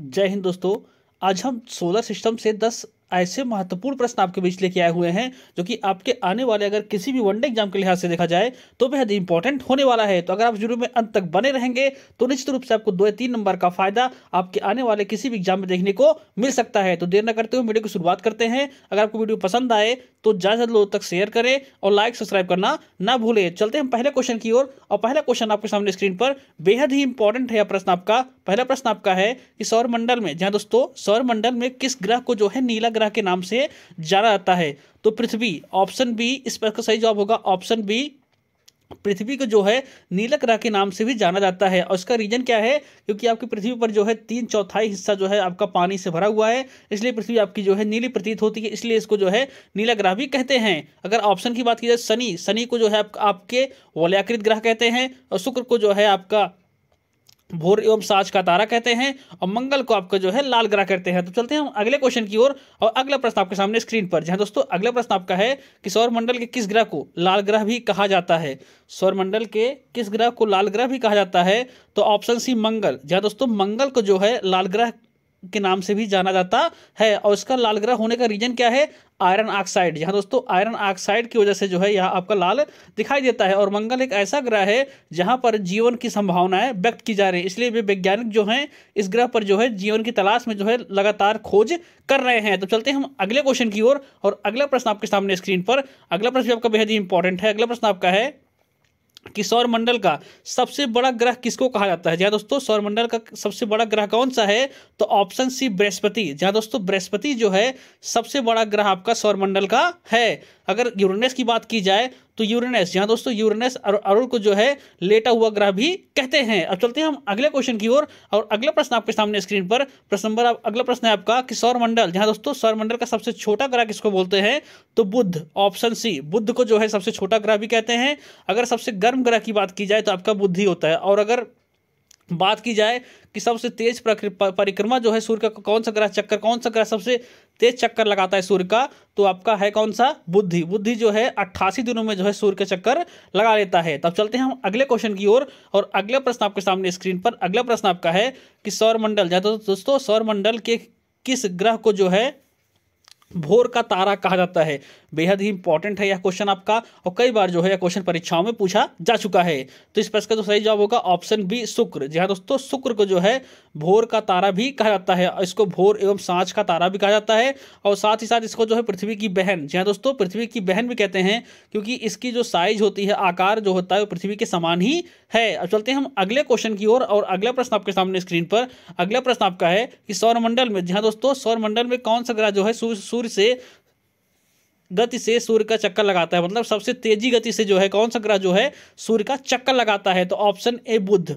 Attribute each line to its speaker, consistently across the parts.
Speaker 1: जय हिंद दोस्तों आज हम सोलर सिस्टम से दस ऐसे महत्वपूर्ण प्रश्न आपके बीच लेके आए हुए हैं जो कि आपके आने वाले अगर किसी भी वनडे एग्जाम के लिहाज से देखा जाए तो बेहद इंपॉर्टेंट होने वाला है तो अगर आप वीडियो में अंत तक बने रहेंगे तो निश्चित रूप से आपको दो या तीन नंबर का फायदा आपके आने वाले किसी भी एग्जाम में देखने को मिल सकता है तो देर न करते हुए वीडियो की शुरुआत करते हैं अगर आपको वीडियो पसंद आए तो ज़्यादा से लोगों तक शेयर करें और लाइक सब्सक्राइब करना ना भूलें चलते हैं पहले क्वेश्चन की ओर और, पहला क्वेश्चन आपके सामने स्क्रीन पर बेहद ही इंपॉर्टेंट है प्रश्न आपका पहला प्रश्न आपका है कि सौरमंडल में जहाँ दोस्तों सौरमंडल में किस ग्रह को जो है नीला ग्रह के नाम से जाना जाता है तो पृथ्वी ऑप्शन बी इस पर का सही जवाब होगा ऑप्शन बी पृथ्वी को जो है नीलक ग्रह के नाम से भी जाना जाता है और इसका रीजन क्या है क्योंकि आपकी पृथ्वी पर जो है तीन चौथाई हिस्सा जो है आपका पानी से भरा हुआ है इसलिए पृथ्वी आपकी जो है नीली प्रतीत होती है इसलिए इसको जो है नीला ग्रह भी कहते हैं अगर ऑप्शन की बात की जाए शनि शनि को जो है आप, आपके वलयाकृत ग्रह कहते हैं और शुक्र को जो है आपका भोर एवं साज का तारा कहते हैं और मंगल को आपका जो है लाल ग्रह कहते हैं तो चलते हैं हम अगले क्वेश्चन की ओर और, और अगला प्रश्न आपके सामने स्क्रीन पर जहां दोस्तों अगला प्रश्न आपका है कि सौरमंडल के किस ग्रह को लाल ग्रह भी कहा जाता है सौरमंडल के किस ग्रह को लाल ग्रह भी कहा जाता है तो ऑप्शन सी मंगल जहाँ दोस्तों मंगल को जो है लाल ग्रह के नाम से भी जाना जाता है और इसका लाल ग्रह होने का रीजन क्या है आयरन ऑक्साइड यहाँ दोस्तों आयरन ऑक्साइड की वजह से जो है यहाँ आपका लाल दिखाई देता है और मंगल एक ऐसा ग्रह है जहाँ पर जीवन की संभावनाएं व्यक्त की जा रही है इसलिए वैज्ञानिक जो हैं इस ग्रह पर जो है जीवन की तलाश में जो है लगातार खोज कर रहे हैं तो चलते हैं हम अगले क्वेश्चन की ओर और, और अगला प्रश्न आपके सामने स्क्रीन पर अगला प्रश्न आपका बेहद ही इंपॉर्टेंट है अगला प्रश्न आपका है कि सौरमंडल का सबसे बड़ा ग्रह किसको कहा जाता है जहाँ दोस्तों सौरमंडल का सबसे बड़ा ग्रह कौन सा है तो ऑप्शन सी बृहस्पति जहाँ दोस्तों बृहस्पति जो है सबसे बड़ा ग्रह आपका सौरमंडल का है अगर यूरेनस की बात की जाए तो यूरेनस यहाँ दोस्तों यूरेनस और अरुण को जो है लेटा हुआ ग्रह भी कहते हैं अब चलते हैं हम अगले क्वेश्चन की ओर और, अगला प्रश्न आपके सामने स्क्रीन पर प्रश्न नंबर अगला प्रश्न है आपका कि सौरमंडल जहाँ दोस्तों सौरमंडल का सबसे छोटा ग्रह किसको बोलते हैं तो बुद्ध ऑप्शन सी बुद्ध को जो है सबसे छोटा ग्रह भी कहते हैं अगर सबसे गर्म ग्रह की बात की जाए तो आपका बुद्ध ही होता है और अगर बात की जाए कि सबसे तेज परिक्रमा जो है सूर्य का कौन सा ग्रह चक्कर कौन सा ग्रह सबसे तेज चक्कर लगाता है सूर्य का तो आपका है कौन सा बुद्धि बुद्धि जो है अट्ठासी दिनों में जो है सूर्य का चक्कर लगा लेता है तब चलते हैं हम अगले क्वेश्चन की ओर और, और अगला प्रश्न आपके सामने स्क्रीन पर अगला प्रश्न आपका है कि सौरमंडल या तो दोस्तों सौरमंडल के किस ग्रह को जो है भोर का तारा कहा जाता है बेहद ही इंपॉर्टेंट है यह क्वेश्चन आपका और कई बार जो है यह क्वेश्चन परीक्षाओं में पूछा जा चुका है तो इस प्रश्न का जो सही जवाब होगा ऑप्शन बी शुक्र जी हाँ दोस्तों शुक्र को जो है भोर का तारा भी कहा जाता है इसको भोर एवं सांझ का तारा भी कहा जाता है और साथ ही साथ इसको जो है पृथ्वी की बहन जी हाँ दोस्तों पृथ्वी की बहन भी कहते हैं क्योंकि इसकी जो साइज होती है आकार जो होता है वो पृथ्वी के समान ही है अब चलते हैं हम अगले क्वेश्चन की ओर और, और अगला प्रश्न आपके सामने स्क्रीन पर अगला प्रश्न आपका है कि सौरमंडल में जी हाँ दोस्तों सौरमंडल में कौन सा ग्रह जो है सूर्य से गति से सूर्य का चक्कर लगाता है मतलब सबसे तेजी गति से जो है कौन सा ग्रह जो है सूर्य का चक्कर लगाता है तो ऑप्शन ए बुध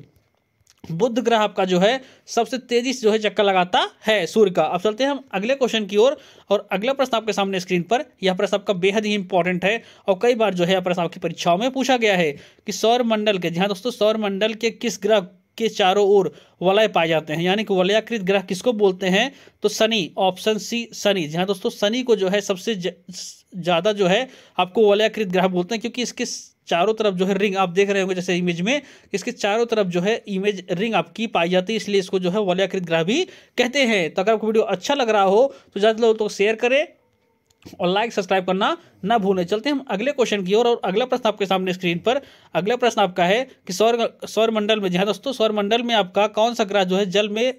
Speaker 1: बुध ग्रह आपका जो है सबसे तेजी से जो है चक्कर लगाता है सूर्य का अब चलते हैं हम अगले क्वेश्चन की ओर और, और अगला प्रश्न आपके सामने स्क्रीन पर यह प्रश्न आपका बेहद ही इंपॉर्टेंट है और कई बार जो है यह प्रश्न आपकी परीक्षाओं में पूछा गया है कि सौर मंडल के जहाँ दोस्तों सौर मंडल के किस ग्रह के चारों ओर वलय पाए जाते हैं यानी कि वलयाकृत ग्रह किसको बोलते हैं तो शनि ऑप्शन सी शनि जहाँ दोस्तों शनि को जो है सबसे ज़्यादा जो है आपको वलयाकृत ग्रह बोलते हैं क्योंकि इसके चारों तरफ जो है रिंग आप देख रहे होंगे जैसे इमेज में इसके चारों तरफ जो है इमेज रिंग आपकी पाई जाती है इसलिए इसको जो है वलयाकृत ग्रह भी कहते हैं तो अगर आपको वीडियो अच्छा लग रहा हो तो ज़्यादा लोग तो शेयर करें और लाइक सब्सक्राइब करना ना भूलें चलते हैं हम अगले क्वेश्चन की ओर और, और अगला प्रश्न आपके सामने स्क्रीन पर अगला प्रश्न आपका है कि सौर सौरमंडल में जहाँ हाँ दोस्तों सौरमंडल में आपका कौन सा ग्रह जो है जल में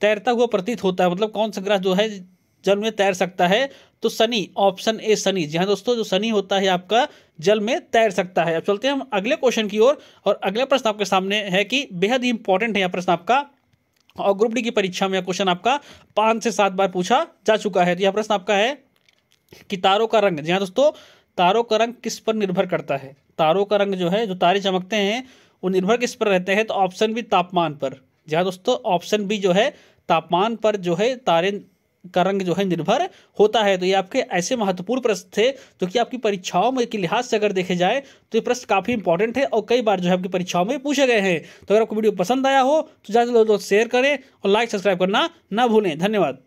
Speaker 1: तैरता हुआ प्रतीत होता है मतलब कौन सा ग्रह जो है जल में तैर सकता है तो सनी ऑप्शन ए सनी जी हाँ दोस्तों जो सनी होता है आपका जल में तैर सकता है अब चलते हैं हम अगले क्वेश्चन की ओर और, और अगला प्रश्न आपके सामने है कि बेहद ही इंपॉर्टेंट है यह प्रश्न आपका और ग्रुप डी की परीक्षा में यह क्वेश्चन आपका पांच से सात बार पूछा जा चुका है तो यह प्रश्न आपका है कि तारों का रंग जी हाँ दोस्तों तारों का रंग किस पर निर्भर करता है तारों का रंग जो है जो तारे चमकते हैं वो निर्भर किस पर रहते हैं तो ऑप्शन बी तापमान पर जी हाँ दोस्तों ऑप्शन बी जो है तापमान पर जो है तारे का रंग जो है निर्भर होता है तो ये आपके ऐसे महत्वपूर्ण प्रश्न थे जो कि आपकी परीक्षाओं में के लिहाज से अगर देखे जाए तो ये प्रश्न काफ़ी इंपॉर्टेंट है और कई बार जो है आपकी परीक्षाओं में पूछे गए हैं तो अगर आपको वीडियो पसंद आया हो तो ज़्यादा से ज़्यादा शेयर करें और लाइक सब्सक्राइब करना ना भूलें धन्यवाद